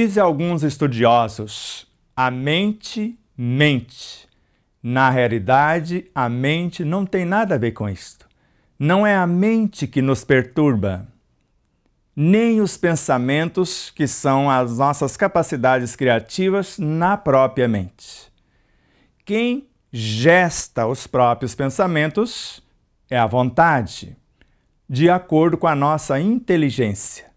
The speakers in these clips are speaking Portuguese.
Dizem alguns estudiosos, a mente mente. Na realidade, a mente não tem nada a ver com isto. Não é a mente que nos perturba, nem os pensamentos, que são as nossas capacidades criativas na própria mente. Quem gesta os próprios pensamentos é a vontade, de acordo com a nossa inteligência.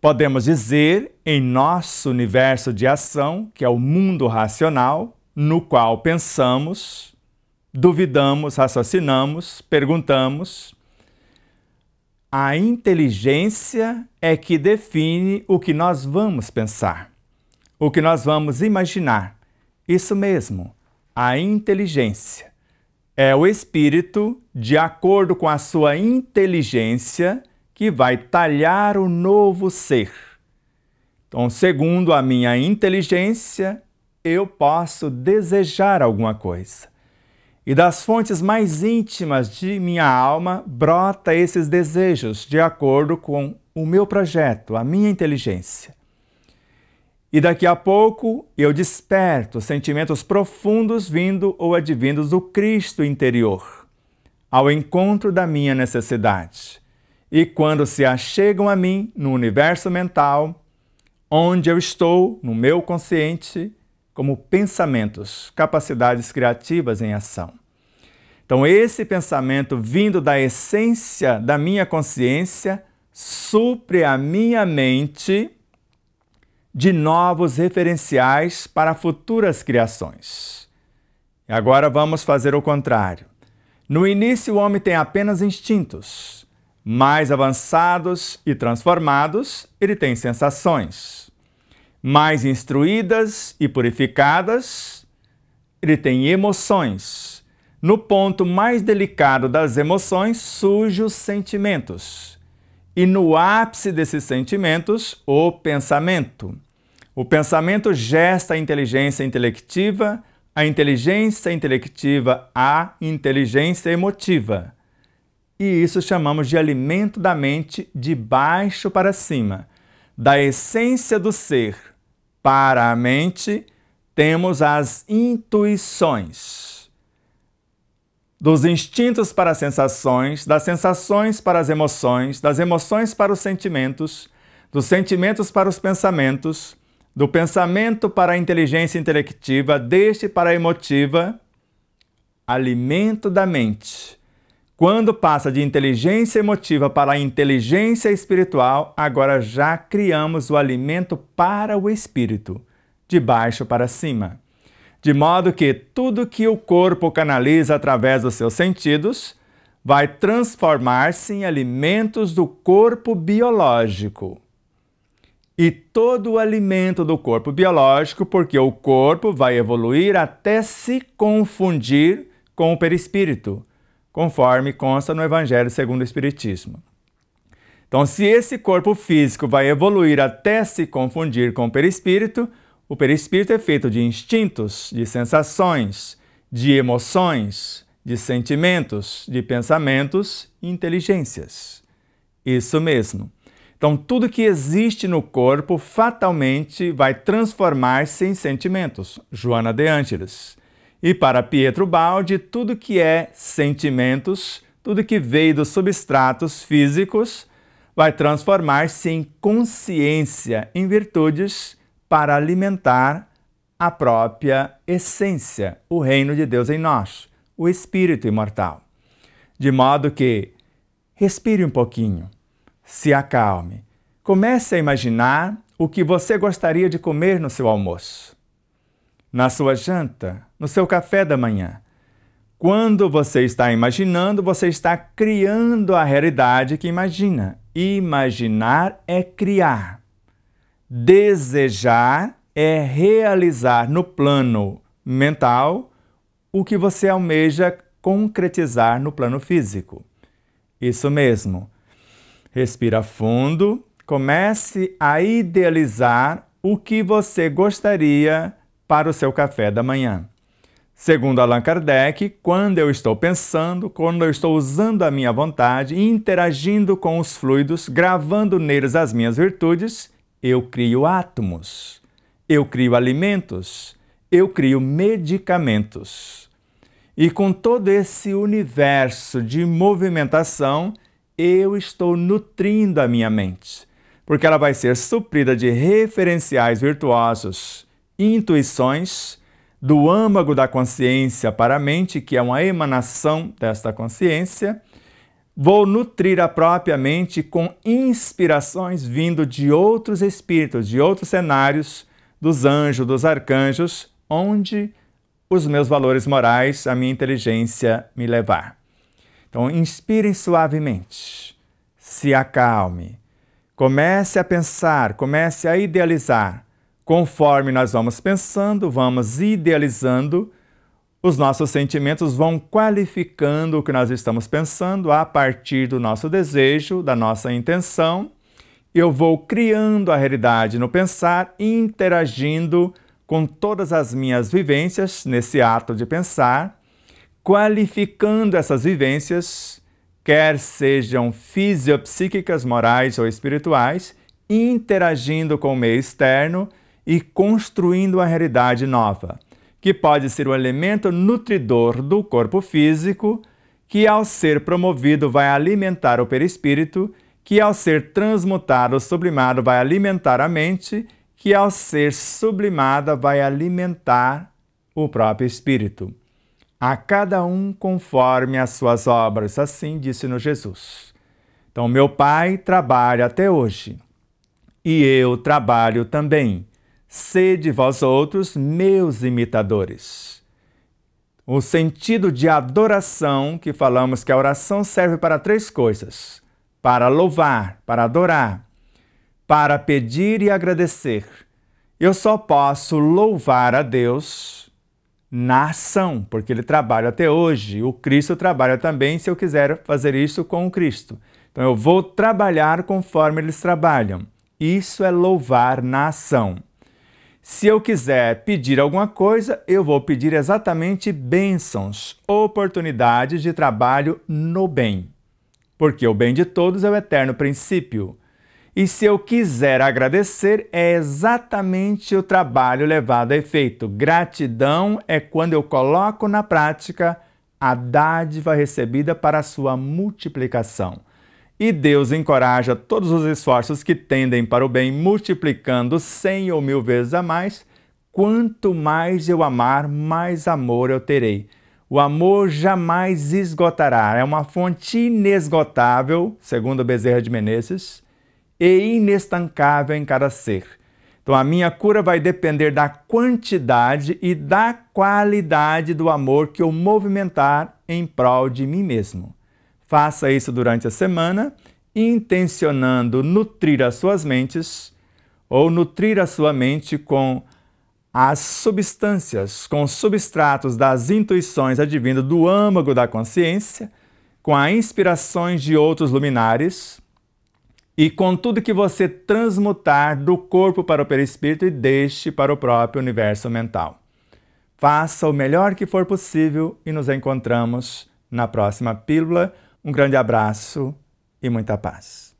Podemos dizer, em nosso universo de ação, que é o mundo racional, no qual pensamos, duvidamos, raciocinamos, perguntamos, a inteligência é que define o que nós vamos pensar, o que nós vamos imaginar. Isso mesmo, a inteligência. É o espírito, de acordo com a sua inteligência, que vai talhar o novo ser. Então, segundo a minha inteligência, eu posso desejar alguma coisa. E das fontes mais íntimas de minha alma brota esses desejos de acordo com o meu projeto, a minha inteligência. E daqui a pouco eu desperto sentimentos profundos vindo ou advindos do Cristo interior, ao encontro da minha necessidade e quando se achegam a mim no universo mental, onde eu estou, no meu consciente, como pensamentos, capacidades criativas em ação. Então, esse pensamento vindo da essência da minha consciência supre a minha mente de novos referenciais para futuras criações. E agora vamos fazer o contrário. No início, o homem tem apenas instintos mais avançados e transformados, ele tem sensações. Mais instruídas e purificadas, ele tem emoções. No ponto mais delicado das emoções surgem os sentimentos. E no ápice desses sentimentos, o pensamento. O pensamento gesta a inteligência intelectiva, a inteligência intelectiva, a inteligência emotiva e isso chamamos de alimento da mente de baixo para cima. Da essência do ser para a mente, temos as intuições. Dos instintos para as sensações, das sensações para as emoções, das emoções para os sentimentos, dos sentimentos para os pensamentos, do pensamento para a inteligência intelectiva, deste para a emotiva, alimento da mente quando passa de inteligência emotiva para a inteligência espiritual, agora já criamos o alimento para o espírito, de baixo para cima. De modo que tudo que o corpo canaliza através dos seus sentidos vai transformar-se em alimentos do corpo biológico. E todo o alimento do corpo biológico, porque o corpo vai evoluir até se confundir com o perispírito conforme consta no Evangelho segundo o Espiritismo. Então, se esse corpo físico vai evoluir até se confundir com o perispírito, o perispírito é feito de instintos, de sensações, de emoções, de sentimentos, de pensamentos e inteligências. Isso mesmo. Então, tudo que existe no corpo fatalmente vai transformar-se em sentimentos. Joana de Ângeles. E para Pietro Baldi, tudo que é sentimentos, tudo que veio dos substratos físicos, vai transformar-se em consciência, em virtudes para alimentar a própria essência, o reino de Deus em nós, o espírito imortal. De modo que respire um pouquinho, se acalme, comece a imaginar o que você gostaria de comer no seu almoço, na sua janta, no seu café da manhã. Quando você está imaginando, você está criando a realidade que imagina. Imaginar é criar. Desejar é realizar no plano mental o que você almeja concretizar no plano físico. Isso mesmo. Respira fundo, comece a idealizar o que você gostaria para o seu café da manhã. Segundo Allan Kardec, quando eu estou pensando, quando eu estou usando a minha vontade, interagindo com os fluidos, gravando neles as minhas virtudes, eu crio átomos, eu crio alimentos, eu crio medicamentos. E com todo esse universo de movimentação, eu estou nutrindo a minha mente, porque ela vai ser suprida de referenciais virtuosos, intuições, do âmago da consciência para a mente, que é uma emanação desta consciência, vou nutrir a própria mente com inspirações vindo de outros espíritos, de outros cenários, dos anjos, dos arcanjos, onde os meus valores morais, a minha inteligência me levar. Então, inspirem suavemente, se acalme, comece a pensar, comece a idealizar Conforme nós vamos pensando, vamos idealizando, os nossos sentimentos vão qualificando o que nós estamos pensando a partir do nosso desejo, da nossa intenção. Eu vou criando a realidade no pensar, interagindo com todas as minhas vivências nesse ato de pensar, qualificando essas vivências, quer sejam fisiopsíquicas, morais ou espirituais, interagindo com o meio externo e construindo a realidade nova, que pode ser o um elemento nutridor do corpo físico, que ao ser promovido vai alimentar o perispírito, que ao ser transmutado, sublimado, vai alimentar a mente, que ao ser sublimada vai alimentar o próprio espírito. A cada um conforme as suas obras, assim disse-nos Jesus. Então, meu Pai trabalha até hoje, e eu trabalho também sede vós outros meus imitadores. O sentido de adoração que falamos que a oração serve para três coisas: para louvar, para adorar, para pedir e agradecer. Eu só posso louvar a Deus na ação, porque ele trabalha até hoje. O Cristo trabalha também se eu quiser fazer isso com o Cristo. Então eu vou trabalhar conforme eles trabalham. Isso é louvar na ação. Se eu quiser pedir alguma coisa, eu vou pedir exatamente bênçãos, oportunidades de trabalho no bem, porque o bem de todos é o eterno princípio. E se eu quiser agradecer, é exatamente o trabalho levado a efeito. Gratidão é quando eu coloco na prática a dádiva recebida para sua multiplicação. E Deus encoraja todos os esforços que tendem para o bem, multiplicando cem ou mil vezes a mais. Quanto mais eu amar, mais amor eu terei. O amor jamais esgotará, é uma fonte inesgotável, segundo Bezerra de Menezes, e inestancável em cada ser. Então a minha cura vai depender da quantidade e da qualidade do amor que eu movimentar em prol de mim mesmo. Faça isso durante a semana, intencionando nutrir as suas mentes ou nutrir a sua mente com as substâncias, com os substratos das intuições advindo do âmago da consciência, com as inspirações de outros luminares e com tudo que você transmutar do corpo para o perispírito e deixe para o próprio universo mental. Faça o melhor que for possível e nos encontramos na próxima pílula um grande abraço e muita paz.